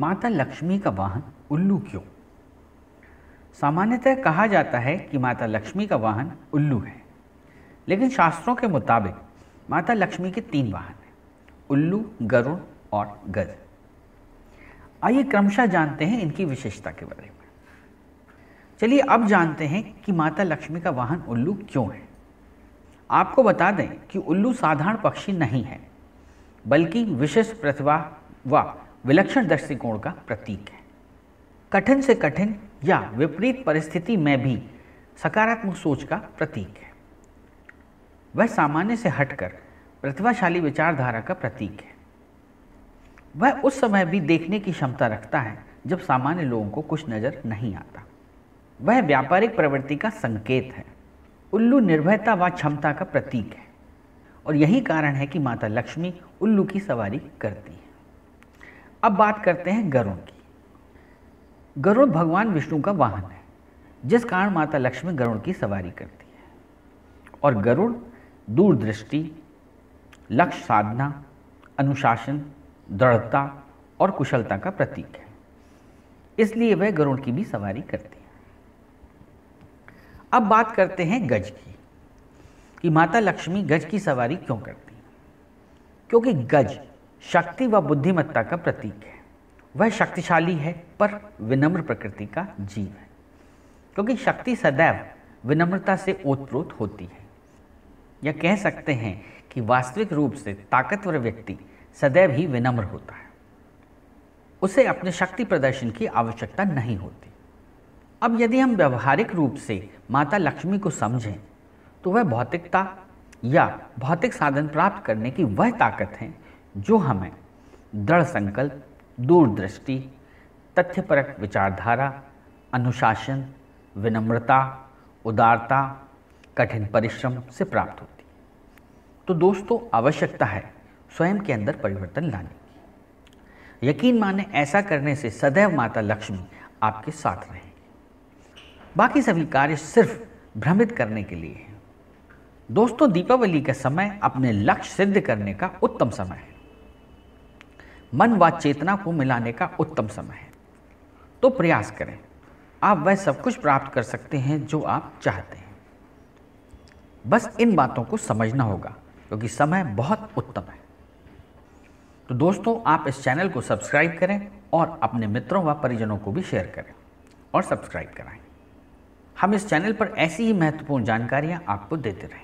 माता लक्ष्मी का वाहन उल्लू क्यों सामान्यतः कहा जाता है कि माता लक्ष्मी का वाहन उल्लू है लेकिन शास्त्रों के मुताबिक माता लक्ष्मी के तीन वाहन हैं उल्लू गरुड़ और गज आइए क्रमशः जानते हैं इनकी विशेषता के बारे में चलिए अब जानते हैं कि माता लक्ष्मी का वाहन उल्लू क्यों है आपको बता दें कि उल्लू साधारण पक्षी नहीं है बल्कि विशेष प्रतिभा व विलक्षण दृष्टिकोण का प्रतीक है कठिन से कठिन या विपरीत परिस्थिति में भी सकारात्मक सोच का प्रतीक है वह सामान्य से हटकर प्रतिभाशाली विचारधारा का प्रतीक है वह उस समय भी देखने की क्षमता रखता है जब सामान्य लोगों को कुछ नज़र नहीं आता वह व्यापारिक प्रवृत्ति का संकेत है उल्लू निर्भयता व क्षमता का प्रतीक है और यही कारण है कि माता लक्ष्मी उल्लू की सवारी करती है अब बात करते हैं गरुण की गरुण भगवान विष्णु का वाहन है जिस कारण माता लक्ष्मी गरुण की सवारी करती है और गरुण दूरदृष्टि लक्ष्य साधना अनुशासन दृढ़ता और कुशलता का प्रतीक है इसलिए वह गरुण की भी सवारी करती है अब बात करते हैं गज की कि माता लक्ष्मी गज की सवारी क्यों करती है क्योंकि गज शक्ति व बुद्धिमत्ता का प्रतीक है वह शक्तिशाली है पर विनम्र प्रकृति का जीव है क्योंकि शक्ति सदैव विनम्रता से ओतप्रोत होती है या कह सकते हैं कि वास्तविक रूप से ताकतवर व्यक्ति सदैव ही विनम्र होता है उसे अपने शक्ति प्रदर्शन की आवश्यकता नहीं होती अब यदि हम व्यवहारिक रूप से माता लक्ष्मी को समझें तो वह भौतिकता या भौतिक साधन प्राप्त करने की वह ताकत है जो हमें दृढ़ संकल्प दूरदृष्टि तथ्यपरक विचारधारा अनुशासन विनम्रता उदारता कठिन परिश्रम से प्राप्त होती तो दोस्तों आवश्यकता है स्वयं के अंदर परिवर्तन लाने की यकीन माने ऐसा करने से सदैव माता लक्ष्मी आपके साथ रहेगी बाकी सभी कार्य सिर्फ भ्रमित करने के लिए हैं दोस्तों दीपावली का समय अपने लक्ष्य सिद्ध करने का उत्तम समय है मन व चेतना को मिलाने का उत्तम समय है तो प्रयास करें आप वह सब कुछ प्राप्त कर सकते हैं जो आप चाहते हैं बस इन बातों को समझना होगा क्योंकि समय बहुत उत्तम है तो दोस्तों आप इस चैनल को सब्सक्राइब करें और अपने मित्रों व परिजनों को भी शेयर करें और सब्सक्राइब कराएं हम इस चैनल पर ऐसी ही महत्वपूर्ण जानकारियाँ आपको देते रहें